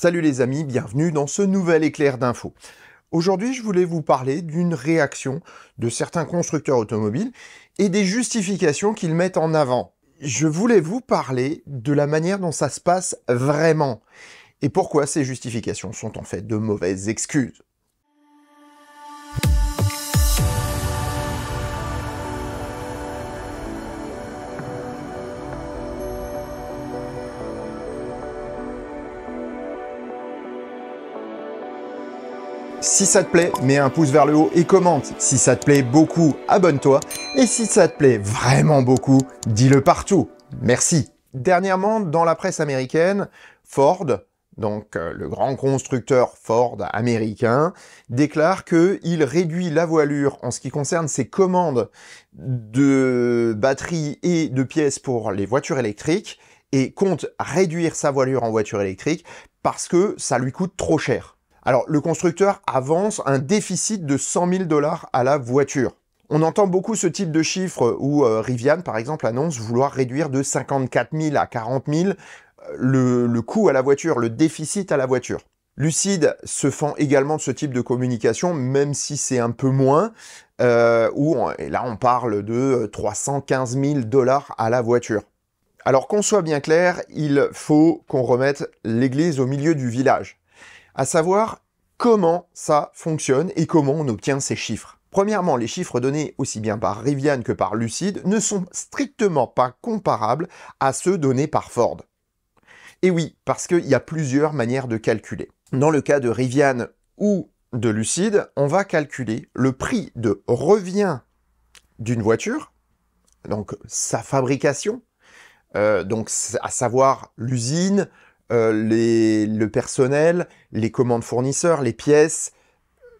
Salut les amis, bienvenue dans ce nouvel éclair d'infos. Aujourd'hui, je voulais vous parler d'une réaction de certains constructeurs automobiles et des justifications qu'ils mettent en avant. Je voulais vous parler de la manière dont ça se passe vraiment et pourquoi ces justifications sont en fait de mauvaises excuses. Si ça te plaît, mets un pouce vers le haut et commente. Si ça te plaît beaucoup, abonne-toi. Et si ça te plaît vraiment beaucoup, dis-le partout. Merci. Dernièrement, dans la presse américaine, Ford, donc euh, le grand constructeur Ford américain, déclare qu'il réduit la voilure en ce qui concerne ses commandes de batteries et de pièces pour les voitures électriques et compte réduire sa voilure en voiture électrique parce que ça lui coûte trop cher. Alors, le constructeur avance un déficit de 100 000 dollars à la voiture. On entend beaucoup ce type de chiffres où euh, Rivian, par exemple, annonce vouloir réduire de 54 000 à 40 000 euh, le, coût à la voiture, le déficit à la voiture. Lucide se fend également de ce type de communication, même si c'est un peu moins, euh, où et là on parle de 315 000 dollars à la voiture. Alors qu'on soit bien clair, il faut qu'on remette l'église au milieu du village à savoir comment ça fonctionne et comment on obtient ces chiffres. Premièrement, les chiffres donnés aussi bien par Rivian que par Lucide ne sont strictement pas comparables à ceux donnés par Ford. Et oui, parce qu'il y a plusieurs manières de calculer. Dans le cas de Rivian ou de Lucide, on va calculer le prix de revient d'une voiture, donc sa fabrication, euh, donc à savoir l'usine, euh, le personnel, les commandes fournisseurs, les pièces,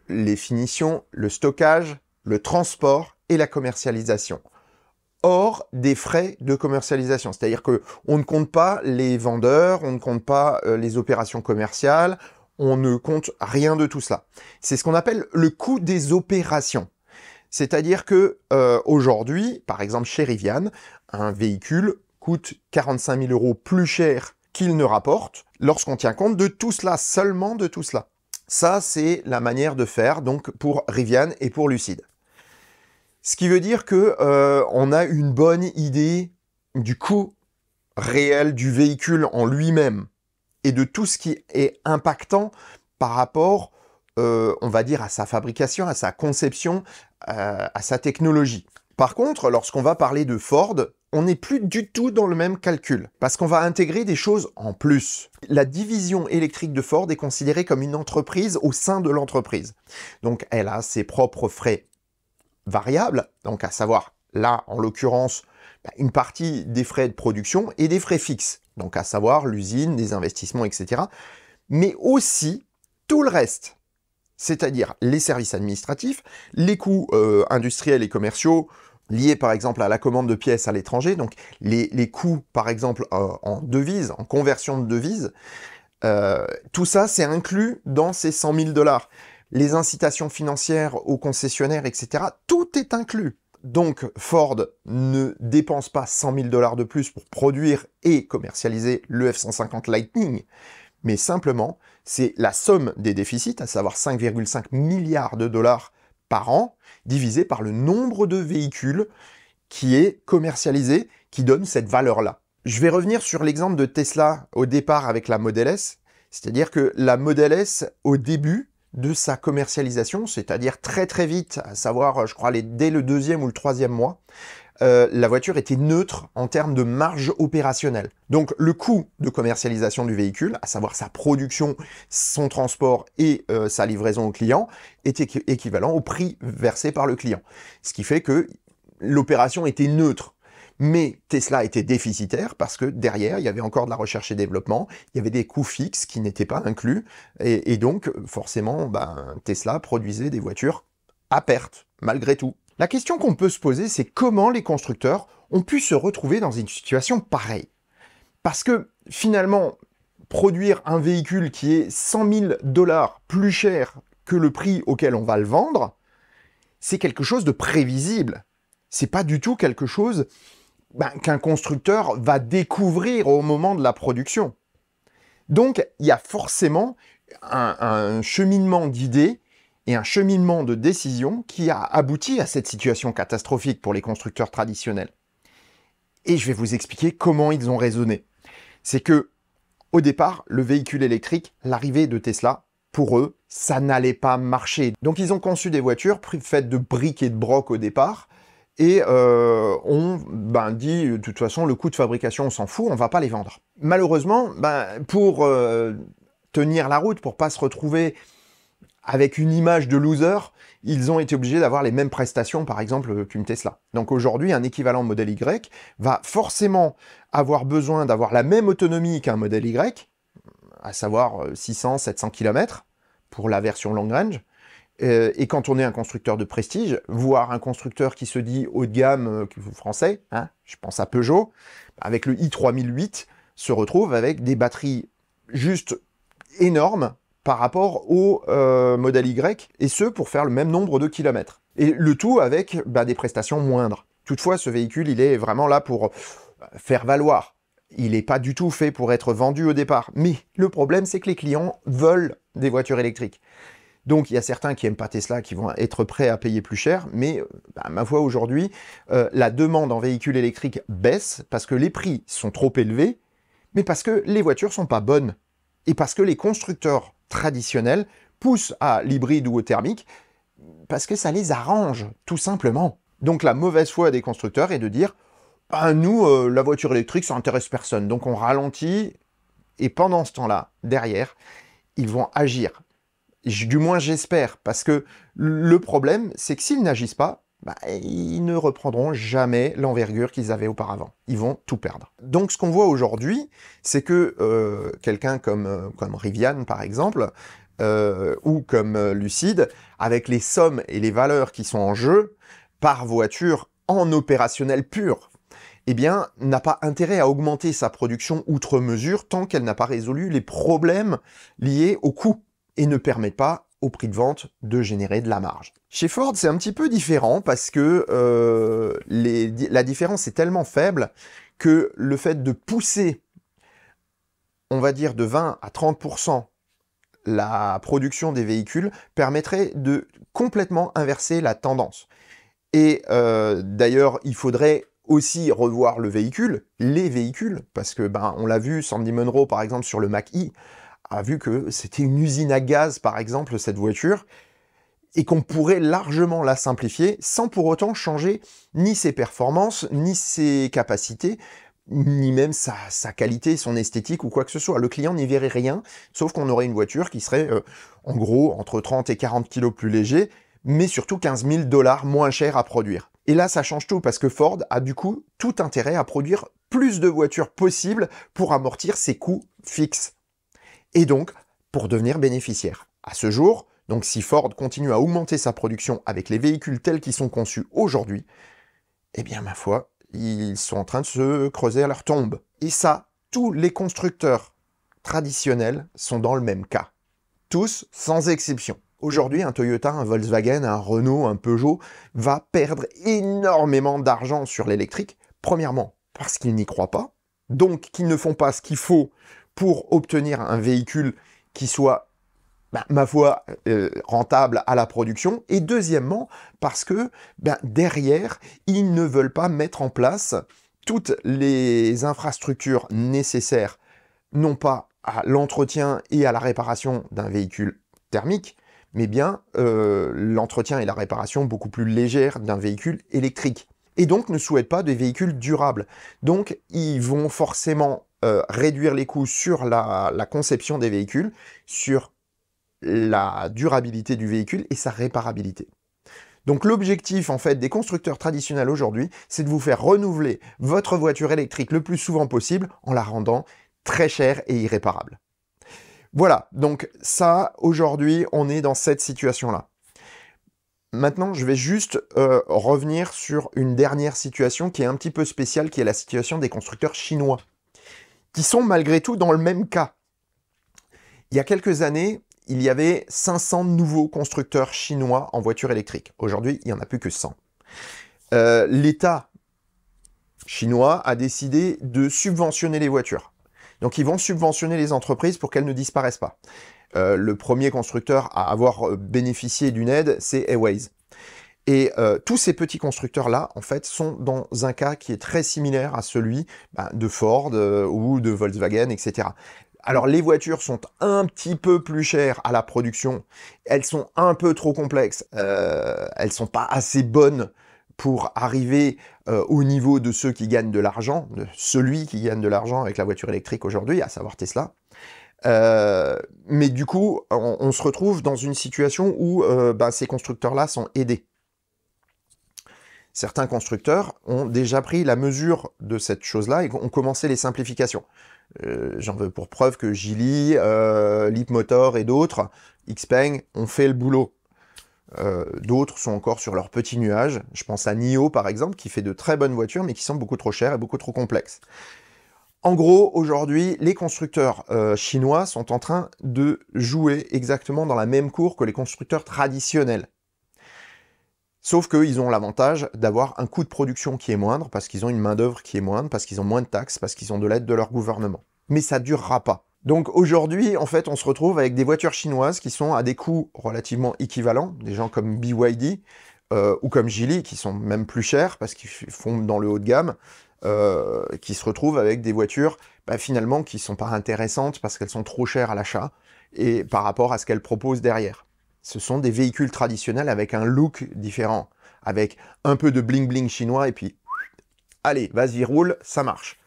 les finitions, le stockage, le transport et la commercialisation. Hors des frais de commercialisation, c'est-à-dire que on ne compte pas les vendeurs, on ne compte pas euh, les opérations commerciales, on ne compte rien de tout cela. C'est ce qu'on appelle le coût des opérations. C'est-à-dire que euh, aujourd'hui, par exemple chez Rivian, un véhicule coûte 45 000 euros plus cher qu'il ne rapporte lorsqu'on tient compte de tout cela, seulement de tout cela. Ça, c'est la manière de faire donc pour Rivian et pour Lucide. Ce qui veut dire que euh, on a une bonne idée du coût réel du véhicule en lui-même et de tout ce qui est impactant par rapport, euh, on va dire, à sa fabrication, à sa conception, euh, à sa technologie. Par contre, lorsqu'on va parler de Ford, on n'est plus du tout dans le même calcul, parce qu'on va intégrer des choses en plus. La division électrique de Ford est considérée comme une entreprise au sein de l'entreprise. Donc elle a ses propres frais variables, donc à savoir là en l'occurrence bah, une partie des frais de production et des frais fixes, donc à savoir l'usine, des investissements, etc. Mais aussi tout le reste, c'est-à-dire les services administratifs, les coûts euh, industriels et commerciaux, liées par exemple à la commande de pièces à l'étranger, donc les, coûts par exemple euh, en devises, en conversion de devises, euh, tout ça c'est inclus dans ces 100 000 dollars. Les incitations financières aux concessionnaires, etc., tout est inclus. Donc Ford ne dépense pas 100 000 dollars de plus pour produire et commercialiser le F-150 Lightning, mais simplement c'est la somme des déficits, à savoir 5,5 milliards de dollars par an divisé par le nombre de véhicules qui est commercialisé, qui donne cette valeur-là. Je vais revenir sur l'exemple de Tesla au départ avec la Model S, c'est-à-dire que la Model S au début de sa commercialisation, c'est-à-dire très très vite, à savoir je crois les, dès le deuxième ou le troisième mois, euh, la voiture était neutre en termes de marge opérationnelle. Donc le coût de commercialisation du véhicule, à savoir sa production, son transport et euh, sa livraison au client, était équivalent au prix versé par le client. Ce qui fait que l'opération était neutre. Mais Tesla était déficitaire parce que derrière, il y avait encore de la recherche et développement, il y avait des coûts fixes qui n'étaient pas inclus, et, donc forcément, ben, Tesla produisait des voitures à perte, malgré tout. La question qu'on peut se poser, c'est comment les constructeurs ont pu se retrouver dans une situation pareille. Parce que finalement, produire un véhicule qui est 100 000 dollars plus cher que le prix auquel on va le vendre, c'est quelque chose de prévisible. C'est pas du tout quelque chose ben, qu'un constructeur va découvrir au moment de la production. Donc, il y a forcément un cheminement d'idées un cheminement de décision qui a abouti à cette situation catastrophique pour les constructeurs traditionnels. Et je vais vous expliquer comment ils ont raisonné. C'est que, au départ, le véhicule électrique, l'arrivée de Tesla, pour eux, ça n'allait pas marcher. Donc ils ont conçu des voitures faites de briques et de brocs au départ, et euh, on ben, dit de toute façon le coût de fabrication on s'en fout, on ne va pas les vendre. Malheureusement, ben, pour euh, tenir la route, pour ne pas se retrouver avec une image de loser, ils ont été obligés d'avoir les mêmes prestations, par exemple, qu'une Tesla. Donc aujourd'hui, un équivalent modèle Y va forcément avoir besoin d'avoir la même autonomie qu'un modèle Y, à savoir 600-700 euh, km pour la version long range. Euh, et quand on est un constructeur de prestige, voire un constructeur qui se dit haut de gamme euh, français, hein, je pense à Peugeot, avec le i3008, se retrouve avec des batteries juste énormes par rapport au euh, modèle Y, et ce pour faire le même nombre de kilomètres. Et le tout avec bah, des prestations moindres. Toutefois, ce véhicule, il est vraiment là pour euh, faire valoir. Il n'est pas du tout fait pour être vendu au départ. Mais le problème, c'est que les clients veulent des voitures électriques. Donc il y a certains qui n'aiment pas Tesla qui vont être prêts à payer plus cher, mais euh, bah, à ma voix aujourd'hui, la demande en véhicules électriques baisse parce que les prix sont trop élevés, mais parce que les voitures sont pas bonnes et parce que les constructeurs traditionnels, poussent à l'hybride ou au thermique parce que ça les arrange, tout simplement. Donc la mauvaise foi des constructeurs est de dire à ah, nous, euh, la voiture électrique, ça intéresse personne, donc on ralentit, et pendant ce temps-là, derrière, ils vont agir. Du moins, j'espère, parce que le problème, c'est que s'ils n'agissent pas, bah, ils ne reprendront jamais l'envergure qu'ils avaient auparavant. Ils vont tout perdre. Donc ce qu'on voit aujourd'hui, c'est que euh, quelqu'un comme, euh, comme Rivian, par exemple, euh, ou comme Lucide, avec les sommes et les valeurs qui sont en jeu, par voiture, en opérationnel pur, eh bien, n'a pas intérêt à augmenter sa production outre mesure tant qu'elle n'a pas résolu les problèmes liés au coût et ne permet pas au prix de vente de générer de la marge. Chez Ford, c'est un petit peu différent parce que euh, la différence est tellement faible que le fait de pousser, on va dire, de 20 à 30% la production des véhicules permettrait de complètement inverser la tendance. Et euh, d'ailleurs, il faudrait aussi revoir le véhicule, les véhicules, parce que ben on l'a vu, Sandy Munro par exemple sur le Mac i, e, vu que c'était une usine à gaz, par exemple, cette voiture, et qu'on pourrait largement la simplifier sans pour autant changer ni ses performances, ni ses capacités, ni même sa, qualité, son esthétique ou quoi que ce soit. Le client n'y verrait rien, sauf qu'on aurait une voiture qui serait euh, en gros entre 30 et 40 kilos plus léger, mais surtout 15 000 dollars moins cher à produire. Et là, ça change tout parce que Ford a du coup tout intérêt à produire plus de voitures possibles pour amortir ses coûts fixes et donc pour devenir bénéficiaire. À ce jour, donc si Ford continue à augmenter sa production avec les véhicules tels qu'ils sont conçus aujourd'hui, eh bien ma foi, ils sont en train de se creuser à leur tombe. Et ça, tous les constructeurs traditionnels sont dans le même cas. Tous, sans exception. Aujourd'hui, un Toyota, un Volkswagen, un Renault, un Peugeot va perdre énormément d'argent sur l'électrique. Premièrement, parce qu'ils n'y croient pas, donc qu'ils ne font pas ce qu'il faut pour obtenir un véhicule qui soit, bah, ma foi, euh, rentable à la production. Et deuxièmement, parce que ben, derrière, ils ne veulent pas mettre en place toutes les infrastructures nécessaires, non pas à l'entretien et à la réparation d'un véhicule thermique, mais bien euh, l'entretien et la réparation beaucoup plus légère d'un véhicule électrique. Et donc ne souhaitent pas des véhicules durables. Donc ils vont forcément euh, réduire les coûts sur la, conception des véhicules, sur la durabilité du véhicule et sa réparabilité. Donc l'objectif en fait des constructeurs traditionnels aujourd'hui, c'est de vous faire renouveler votre voiture électrique le plus souvent possible en la rendant très chère et irréparable. Voilà, donc ça, aujourd'hui, on est dans cette situation-là. Maintenant, je vais juste euh, revenir sur une dernière situation qui est un petit peu spéciale, qui est la situation des constructeurs chinois qui sont malgré tout dans le même cas. Il y a quelques années, il y avait 500 nouveaux constructeurs chinois en voitures électriques. Aujourd'hui, il n'y en a plus que 100. Euh, L'État chinois a décidé de subventionner les voitures. Donc ils vont subventionner les entreprises pour qu'elles ne disparaissent pas. Euh, le premier constructeur à avoir euh, bénéficié d'une aide, c'est Airways. Et euh, tous ces petits constructeurs-là, en fait, sont dans un cas qui est très similaire à celui bah, de Ford euh, ou de Volkswagen, etc. Alors les voitures sont un petit peu plus chères à la production, elles sont un peu trop complexes, euh, elles sont pas assez bonnes pour arriver euh, au niveau de ceux qui gagnent de l'argent, de celui qui gagne de l'argent avec la voiture électrique aujourd'hui, à savoir Tesla. mais du coup, on, se retrouve dans une situation où bah, ces constructeurs-là sont aidés certains constructeurs ont déjà pris la mesure de cette chose-là et ont commencé les simplifications. Euh, j'en veux pour preuve que Gili, euh, et d'autres, Xpeng, ont fait le boulot. Euh, d'autres sont encore sur leur petit nuage. Je pense à NIO par exemple, qui fait de très bonnes voitures, mais qui sont beaucoup trop chères et beaucoup trop complexes. En gros, aujourd'hui, les constructeurs euh, chinois sont en train de jouer exactement dans la même cour que les constructeurs traditionnels. Sauf qu'ils ont l'avantage d'avoir un coût de production qui est moindre, parce qu'ils ont une main-d'œuvre qui est moindre, parce qu'ils ont moins de taxes, parce qu'ils ont de l'aide de leur gouvernement. Mais ça durera pas. Donc aujourd'hui, en fait, on se retrouve avec des voitures chinoises qui sont à des coûts relativement équivalents, des gens comme BYD euh, ou comme Geely, qui sont même plus chers parce qu'ils font dans le haut de gamme, euh, qui se retrouvent avec des voitures bah, finalement qui sont pas intéressantes parce qu'elles sont trop chères à l'achat et par rapport à ce qu'elles proposent derrière ce sont des véhicules traditionnels avec un look différent, avec un peu de bling bling chinois et puis allez, vas-y, roule, ça marche.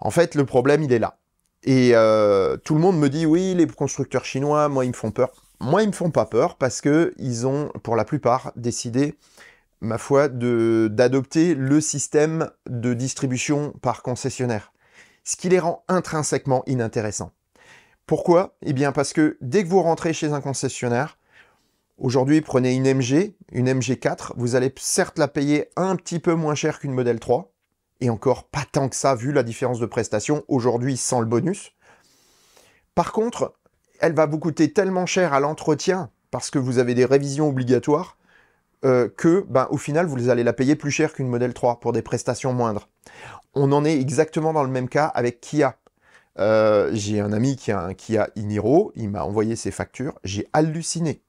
En fait, le problème, il est là. Et euh, tout le monde me dit oui, les constructeurs chinois, moi, ils me font peur. Moi, ils me font pas peur parce que ils ont, pour la plupart, décidé, ma foi, d'adopter le système de distribution par concessionnaire, ce qui les rend intrinsèquement inintéressants. Pourquoi Eh bien, parce que dès que vous rentrez chez un concessionnaire, Aujourd'hui, prenez une MG, une MG4, vous allez certes la payer un petit peu moins cher qu'une Model 3, et encore pas tant que ça vu la différence de prestation aujourd'hui sans le bonus. Par contre, elle va vous coûter tellement cher à l'entretien parce que vous avez des révisions obligatoires euh, que, ben, au final, vous allez la payer plus cher qu'une Model 3 pour des prestations moindres. On en est exactement dans le même cas avec Kia. Euh, j'ai un ami qui a un Kia Iniro, il m'a envoyé ses factures, j'ai halluciné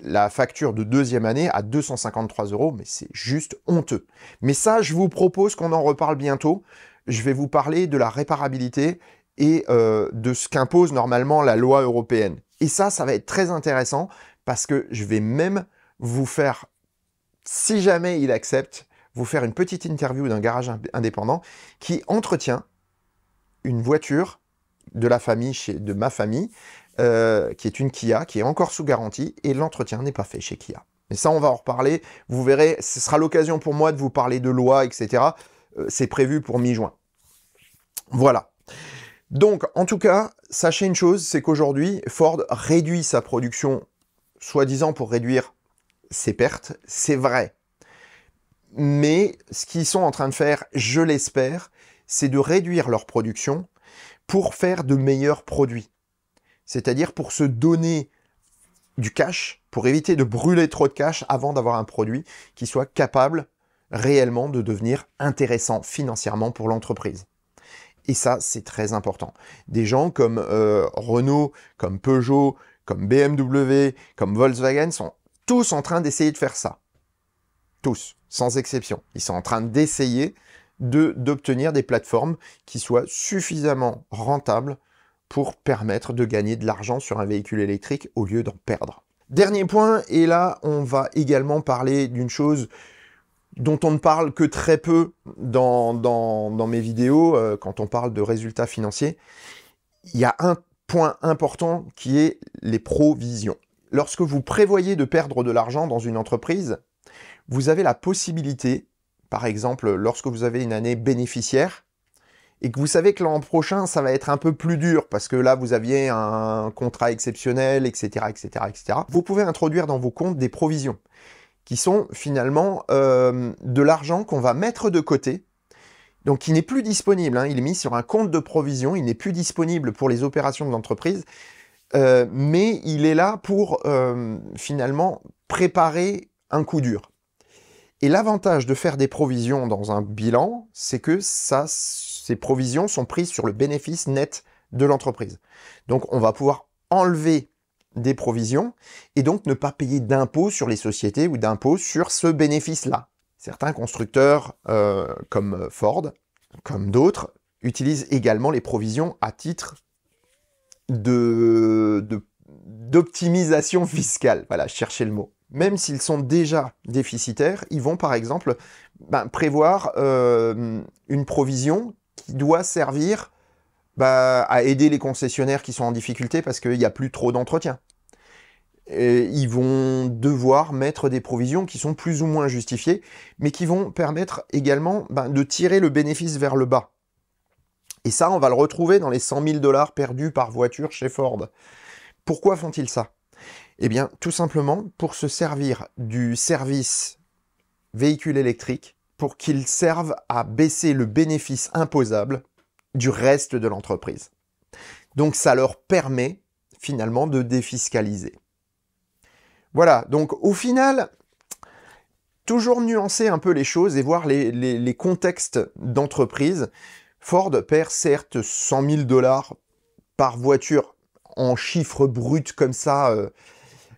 la facture de deuxième année à 253 euros, mais c'est juste honteux. Mais ça, je vous propose qu'on en reparle bientôt. Je vais vous parler de la réparabilité et euh, de ce qu'impose normalement la loi européenne. Et ça, ça va être très intéressant parce que je vais même vous faire, si jamais il accepte, vous faire une petite interview d'un garage indépendant qui entretient une voiture de la famille, de ma famille, euh, qui est une Kia, qui est encore sous garantie, et l'entretien n'est pas fait chez Kia. Mais ça, on va en reparler. Vous verrez, ce sera l'occasion pour moi de vous parler de loi, etc. Euh, c'est prévu pour mi-juin. Voilà. Donc, en tout cas, sachez une chose, c'est qu'aujourd'hui, Ford réduit sa production, soi-disant pour réduire ses pertes. C'est vrai. Mais ce qu'ils sont en train de faire, je l'espère, c'est de réduire leur production pour faire de meilleurs produits c'est-à-dire pour se donner du cash, pour éviter de brûler trop de cash avant d'avoir un produit qui soit capable réellement de devenir intéressant financièrement pour l'entreprise. Et ça, c'est très important. Des gens comme euh, Renault, comme Peugeot, comme BMW, comme Volkswagen sont tous en train d'essayer de faire ça. Tous, sans exception. Ils sont en train d'essayer d'obtenir des plateformes qui soient suffisamment rentables pour permettre de gagner de l'argent sur un véhicule électrique au lieu d'en perdre. Dernier point, et là on va également parler d'une chose dont on ne parle que très peu dans, mes vidéos, euh, quand on parle de résultats financiers, il y a un point important qui est les provisions. Lorsque vous prévoyez de perdre de l'argent dans une entreprise, vous avez la possibilité, par exemple lorsque vous avez une année bénéficiaire, et que vous savez que l'an prochain, ça va être un peu plus dur, parce que là, vous aviez un contrat exceptionnel, etc., etc., etc., vous pouvez introduire dans vos comptes des provisions, qui sont finalement euh, de l'argent qu'on va mettre de côté, donc qui n'est plus disponible, hein. il est mis sur un compte de provision, il n'est plus disponible pour les opérations de l'entreprise, euh, mais il est là pour euh, finalement préparer un coup dur. Et l'avantage de faire des provisions dans un bilan, c'est que ça ces provisions sont prises sur le bénéfice net de l'entreprise. Donc on va pouvoir enlever des provisions et donc ne pas payer d'impôts sur les sociétés ou d'impôts sur ce bénéfice-là. Certains constructeurs euh, comme Ford, comme d'autres, utilisent également les provisions à titre de, d'optimisation fiscale. Voilà, cherchez le mot. Même s'ils sont déjà déficitaires, ils vont par exemple ben, prévoir euh, une provision doit servir bah, à aider les concessionnaires qui sont en difficulté parce qu'il n'y a plus trop d'entretien. ils vont devoir mettre des provisions qui sont plus ou moins justifiées, mais qui vont permettre également bah, de tirer le bénéfice vers le bas. Et ça, on va le retrouver dans les 100 000 dollars perdus par voiture chez Ford. Pourquoi font-ils ça Eh bien, tout simplement pour se servir du service véhicule électrique pour qu'ils servent à baisser le bénéfice imposable du reste de l'entreprise. Donc ça leur permet finalement de défiscaliser. Voilà, donc au final, toujours nuancer un peu les choses et voir les, contextes d'entreprise. Ford perd certes 100 000 dollars par voiture en chiffres bruts comme ça, euh,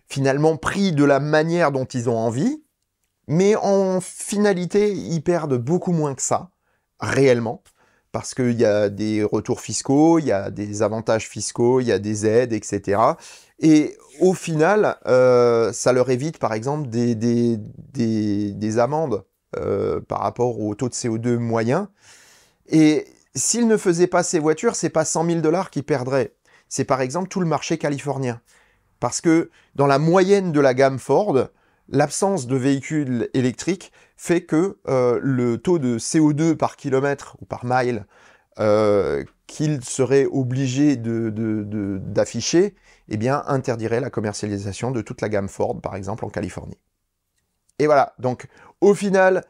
finalement pris de la manière dont ils ont envie, mais en finalité, ils perdent beaucoup moins que ça, réellement, parce qu'il y a des retours fiscaux, il y a des avantages fiscaux, il y a des aides, etc. Et au final, euh, ça leur évite par exemple des, amendes euh, par rapport au taux de CO2 moyen. Et s'ils ne faisaient pas ces voitures, ce c'est pas 100 000 dollars qu'ils perdraient. C'est par exemple tout le marché californien. Parce que dans la moyenne de la gamme Ford, l'absence de véhicules électriques fait que euh, le taux de CO2 par kilomètre ou par mile euh, qu'ils seraient obligés d'afficher, eh bien, interdirait la commercialisation de toute la gamme Ford, par exemple, en Californie. Et voilà, donc au final,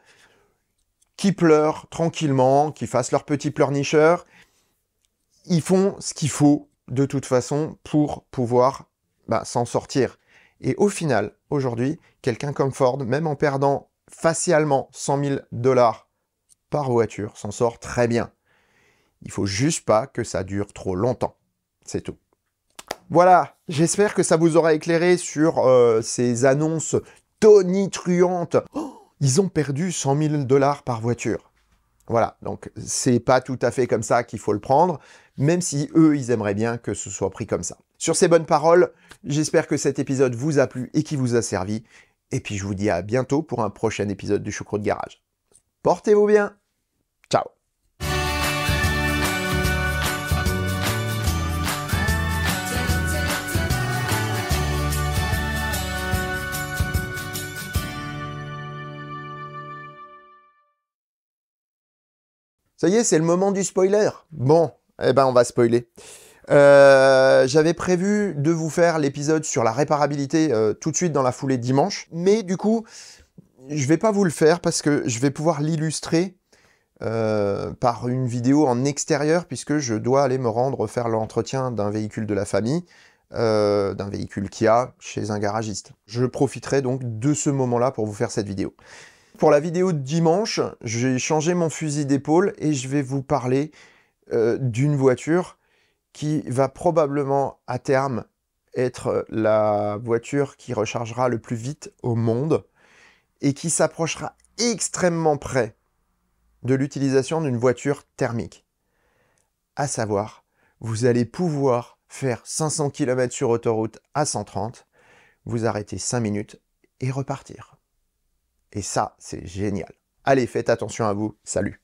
qui pleurent tranquillement, qui fassent leur petit pleurnicheur, ils font ce qu'il faut de toute façon pour pouvoir bah, s'en sortir. Et au final, aujourd'hui, quelqu'un comme Ford, même en perdant facialement 100 000 dollars par voiture, s'en sort très bien. Il faut juste pas que ça dure trop longtemps. C'est tout. Voilà, j'espère que ça vous aura éclairé sur euh, ces annonces tonitruantes. Oh, ils ont perdu 100 000 dollars par voiture. Voilà, donc c'est pas tout à fait comme ça qu'il faut le prendre, même si eux, ils aimeraient bien que ce soit pris comme ça. Sur ces bonnes paroles, j'espère que cet épisode vous a plu et qui vous a servi. Et puis je vous dis à bientôt pour un prochain épisode du de Garage. Portez-vous bien. Ciao. Ça y est, c'est le moment du spoiler. Bon, eh ben on va spoiler. Euh, j'avais prévu de vous faire l'épisode sur la réparabilité euh, tout de suite dans la foulée dimanche, mais du coup, je vais pas vous le faire parce que je vais pouvoir l'illustrer euh, par une vidéo en extérieur puisque je dois aller me rendre faire l'entretien d'un véhicule de la famille, d'un véhicule a chez un garagiste. Je profiterai donc de ce moment-là pour vous faire cette vidéo. Pour la vidéo de dimanche, j'ai changé mon fusil d'épaule et je vais vous parler d'une voiture qui va probablement à terme être euh, la voiture qui rechargera le plus vite au monde et qui s'approchera extrêmement près de l'utilisation d'une voiture thermique. À savoir, vous allez pouvoir faire 500 km sur autoroute à 130, vous arrêter 5 minutes et repartir. Et ça, c'est génial. Allez, faites attention à vous. Salut